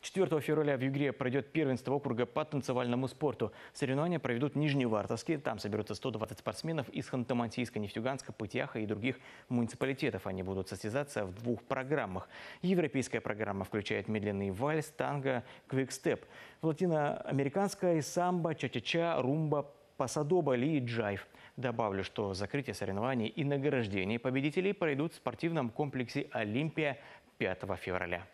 4 февраля в Югре пройдет первенство округа по танцевальному спорту. Соревнования проведут Нижневартовские. Там соберутся 120 спортсменов из Ханты-Мансийска, Нефтьюганска, Пытьяха и других муниципалитетов. Они будут состязаться в двух программах. Европейская программа включает медленный вальс, танго, квикстеп. В латиноамериканской – самбо, ча-ча-ча, румба, пасадоба ли джайв. Добавлю, что закрытие соревнований и награждение победителей пройдут в спортивном комплексе «Олимпия» 5 февраля.